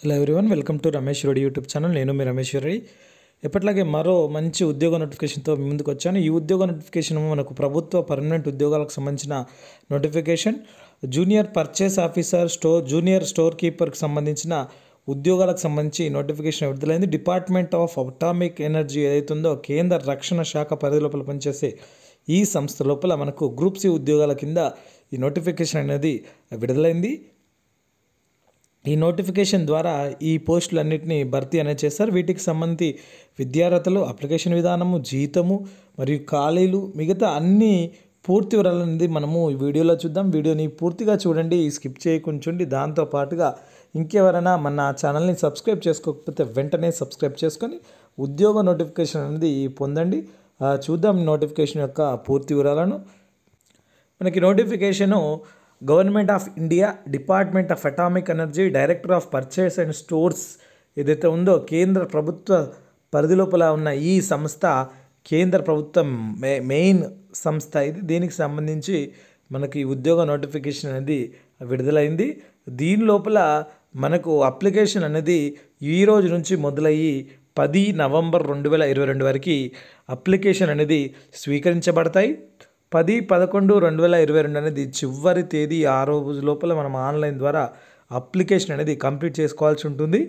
hello everyone welcome to Ramesh Reddy YouTube channel నేను మీ రమేష్ రెడ్డి ఎప్పటిలాగే మరో మంచి ఉద్యోగ నోటిఫికేషన్తో ముందుకు వచ్చాను ఈ ఉద్యోగ నోటిఫికేషన్ మనకు ప్రభుత్వ పర్మనెంట్ ఉద్యోగాలకు సంబంధించిన notification junior purchase officer store junior store కీపర్కి సంబంధించిన ఉద్యోగాలకు సంబంధించి నోటిఫికేషన్ విడుదలైంది డిపార్ట్మెంట్ ఆఫ్ అటామిక్ ఎనర్జీ ఏదైతుందో కేంద్ర రక్షణ శాఖ పరిధి లోపల పనిచేసే ఈ సంస్థ లోపల మనకు గ్రూప్ సి ఉద్యోగాల కింద ఈ నోటిఫికేషన్ అనేది విడుదలైంది ఈ నోటిఫికేషన్ ద్వారా ఈ పోస్టులన్నింటినీ భర్తీ అనేది చేస్తారు వీటికి సంబంధించి విద్యార్హతలు అప్లికేషన్ విధానము జీతము మరియు ఖాళీలు మిగతా అన్ని పూర్తి వివరాలు అనేది మనము ఈ వీడియోలో చూద్దాం వీడియోని పూర్తిగా చూడండి స్కిప్ చేయకుండా దాంతోపాటుగా ఇంకెవరైనా మన ఛానల్ని సబ్స్క్రైబ్ చేసుకోకపోతే వెంటనే సబ్స్క్రైబ్ చేసుకొని ఉద్యోగ నోటిఫికేషన్ అనేది పొందండి చూద్దాం నోటిఫికేషన్ యొక్క పూర్తి వివరాలను మనకి notification government of India department of atomic energy director of purchase and stores ఏదైతే ఉందో కేంద్ర ప్రభుత్వ పరిధిలోపల ఉన్న ఈ సంస్థ కేంద్ర ప్రభుత్వం మే మెయిన్ సంస్థ ఇది దీనికి సంబంధించి మనకి ఉద్యోగ నోటిఫికేషన్ అనేది విడుదలైంది దీని లోపల మనకు అప్లికేషన్ అనేది ఈ రోజు నుంచి మొదలయ్యి పది నవంబర్ రెండు వేల ఇరవై రెండు వరకు అప్లికేషన్ అనేది స్వీకరించబడతాయి పది పదకొండు రెండు వేల ఇరవై రెండు అనేది చివరి తేదీ ఆ రోజు లోపల మనం ఆన్లైన్ ద్వారా అప్లికేషన్ అనేది కంప్లీట్ చేసుకోవాల్సి ఉంటుంది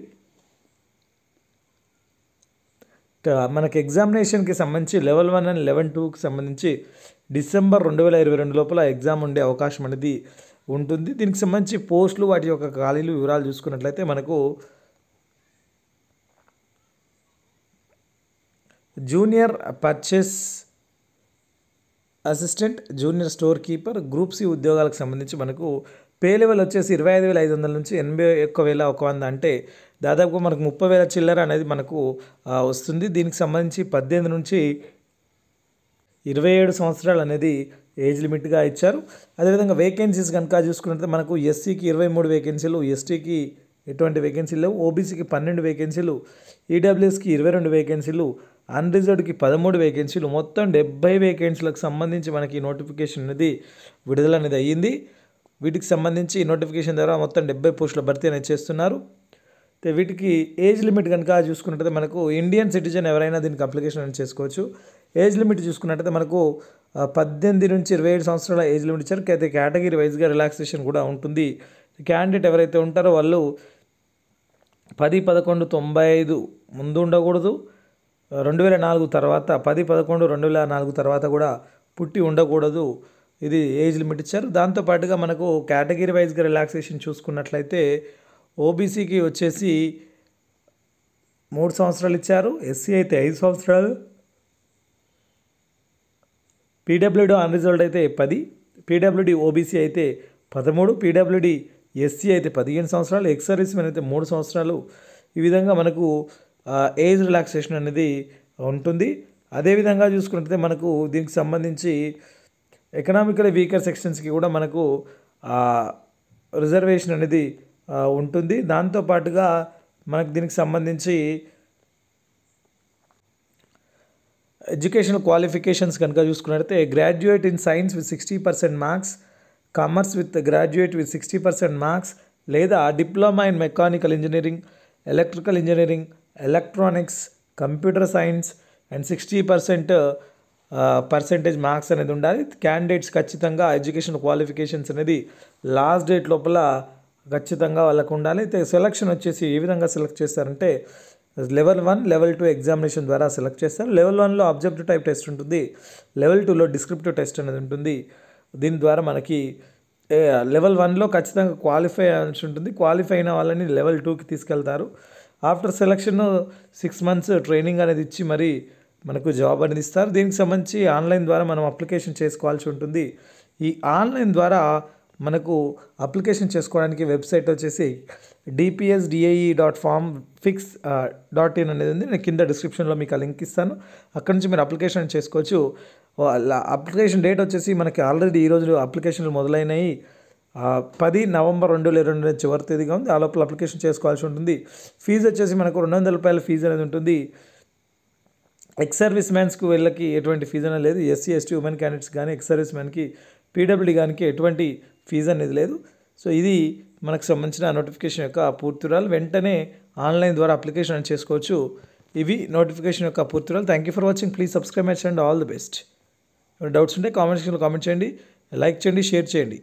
మనకి ఎగ్జామినేషన్కి సంబంధించి లెవెల్ వన్ అండ్ లెవెల్ టూకి సంబంధించి డిసెంబర్ రెండు వేల ఇరవై రెండు లోపల ఎగ్జామ్ ఉండే అవకాశం అనేది ఉంటుంది దీనికి సంబంధించి పోస్టులు వాటి యొక్క ఖాళీలు వివరాలు చూసుకున్నట్లయితే మనకు junior purchase assistant junior store keeper group C ఉద్యోగాలకు సంబంధించి మనకు పే లెవెల్ వచ్చేసి ఇరవై ఐదు వేల ఐదు వందల నుంచి ఎనభై ఒక్క వేల ఒక వంద అంటే దాదాపుగా మనకు ముప్పై వేల చిల్లర అనేది మనకు వస్తుంది దీనికి సంబంధించి పద్దెనిమిది నుంచి ఇరవై ఏడు సంవత్సరాలు అనేది ఏజ్ లిమిట్గా ఇచ్చారు అదేవిధంగా వేకెన్సీస్ కనుక చూసుకున్నట్లయితే మనకు ఎస్సీకి ఇరవై మూడు వేకెన్సీలు ఎస్టీకి ఎటువంటి వేకెన్సీలు లేవు ఓబీసీకి పన్నెండు వేకెన్సీలు ఈడబ్ల్యూఎస్కి ఇరవై రెండు వేకెన్సీలు అన్రిజర్వ్డ్కి పదమూడు వేకెన్సీలు మొత్తం డెబ్బై వేకెన్సీలకు సంబంధించి మనకి నోటిఫికేషన్ అనేది విడుదల అనేది అయ్యింది వీటికి సంబంధించి నోటిఫికేషన్ ద్వారా మొత్తం డెబ్బై పోస్టుల భర్తీ అనేది చేస్తున్నారు వీటికి ఏజ్ లిమిట్ కనుక చూసుకున్నట్టయితే మనకు ఇండియన్ సిటిజన్ ఎవరైనా దీనికి అప్లికేషన్ అనేది చేసుకోవచ్చు ఏజ్ లిమిట్ చూసుకున్నట్టయితే మనకు పద్దెనిమిది నుంచి ఇరవై ఏడు సంవత్సరాల ఏజ్ లిమిట్ ఇచ్చారు అయితే కేటగిరీ వైజ్గా రిలాక్సేషన్ కూడా ఉంటుంది క్యాండిడేట్ ఎవరైతే ఉంటారో వాళ్ళు పది పదకొండు తొంభై ఐదు ముందు ఉండకూడదు రెండు వేల నాలుగు తర్వాత పది పదకొండు రెండు వేల నాలుగు తర్వాత కూడా పుట్టి ఉండకూడదు ఇది ఏజ్ లిమిట్ ఇచ్చారు దాంతోపాటుగా మనకు కేటగిరీ వైజ్గా రిలాక్సేషన్ చూసుకున్నట్లయితే ఓబీసీకి వచ్చేసి మూడు సంవత్సరాలు ఇచ్చారు ఎస్సీ అయితే ఐదు సంవత్సరాలు పీడబ్ల్యూడీ అన్రిజల్ట్ అయితే పది పీడబ్ల్యూడీ ఓబీసీ అయితే పదమూడు పీడబ్ల్యూడీ ఎస్సీ అయితే పదిహేను సంవత్సరాలు ఎక్స్ సర్వీస్ అయితే మూడు సంవత్సరాలు ఈ విధంగా మనకు ఏజ్ రిలాక్సేషన్ అనేది ఉంటుంది అదేవిధంగా చూసుకుంటే మనకు దీనికి సంబంధించి ఎకనామికల్ వీకర్ సెక్షన్స్కి కూడా మనకు రిజర్వేషన్ అనేది ఉంటుంది దాంతోపాటుగా మనకు దీనికి సంబంధించి ఎడ్యుకేషనల్ క్వాలిఫికేషన్స్ కనుక చూసుకున్నట్లయితే graduate in science with sixty percent marks commerce with graduate with sixty percent marks లేదా diploma in mechanical engineering electrical engineering electronics computer science and sixty percent percentage marks అనేది ఉండాలి క్యాండిడేట్స్ ఖచ్చితంగా education qualifications అనేది last date లోపల ఖచ్చితంగా వాళ్ళకు ఉండాలి అయితే సెలక్షన్ వచ్చేసి ఏ విధంగా సెలెక్ట్ చేస్తారంటే level one level two examination ద్వారా సెలెక్ట్ చేస్తారు లెవెల్ వన్లో అబ్జెక్టివ్ టైప్ టెస్ట్ ఉంటుంది లెవెల్ టూలో డిస్క్రిప్టివ్ టెస్ట్ అనేది ఉంటుంది దీని ద్వారా మనకి లెవెల్ వన్లో ఖచ్చితంగా క్వాలిఫై అనిసి ఉంటుంది క్వాలిఫై అయిన వాళ్ళని లెవెల్ టూకి తీసుకెళ్తారు after selection six months training అనేది ఇచ్చి మరి మనకు జాబ్ అనేది ఇస్తారు దీనికి సంబంధించి ఆన్లైన్ ద్వారా మనం అప్లికేషన్ చేసుకోవాల్సి ఉంటుంది ఈ ఆన్లైన్ ద్వారా మనకు అప్లికేషన్ చేసుకోవడానికి వెబ్సైట్ వచ్చేసి DPS DAE dot form fix dot in అనేది ఉంది నేను కింద డిస్క్రిప్షన్లో మీకు ఆ లింక్ ఇస్తాను అక్కడ నుంచి మీరు అప్లికేషన్ చేసుకోవచ్చు అప్లికేషన్ డేట్ వచ్చేసి మనకి ఆల్రెడీ ఈరోజు అప్లికేషన్లు మొదలైనాయి పది నవంబర్ రెండు వేల రెండు చివరి తేదీగా ఉంది ఆ లోపల అప్లికేషన్ చేసుకోవాల్సి ఉంటుంది ఫీజు వచ్చేసి మనకు రెండు వందల రూపాయల ఫీజు అనేది ఉంటుంది ఎక్స్ సర్వీస్ మ్యాన్స్కి వీళ్ళకి ఎటువంటి ఫీజు అనేది లేదు ఎస్సీ ఎస్టీ ఉమెన్ క్యాండిడేట్స్ కానీ ఎక్స్ సర్వీస్ మ్యాన్కి పీడబ్ల్యూడీ కానీ ఎటువంటి ఫీజు అనేది లేదు సో ఇది మనకు సంబంధించిన నోటిఫికేషన్ యొక్క పూర్తిరాలు వెంటనే ఆన్లైన్ ద్వారా అప్లికేషన్ అని చేసుకోవచ్చు ఇవి నోటిఫికేషన్ యొక్క పూర్తిరాలు thank you for watching please subscribe and all the best doubts ఉంటే కామెంట్ సెక్షన్లో కామెంట్ చేయండి లైక్ చేయండి షేర్ చేయండి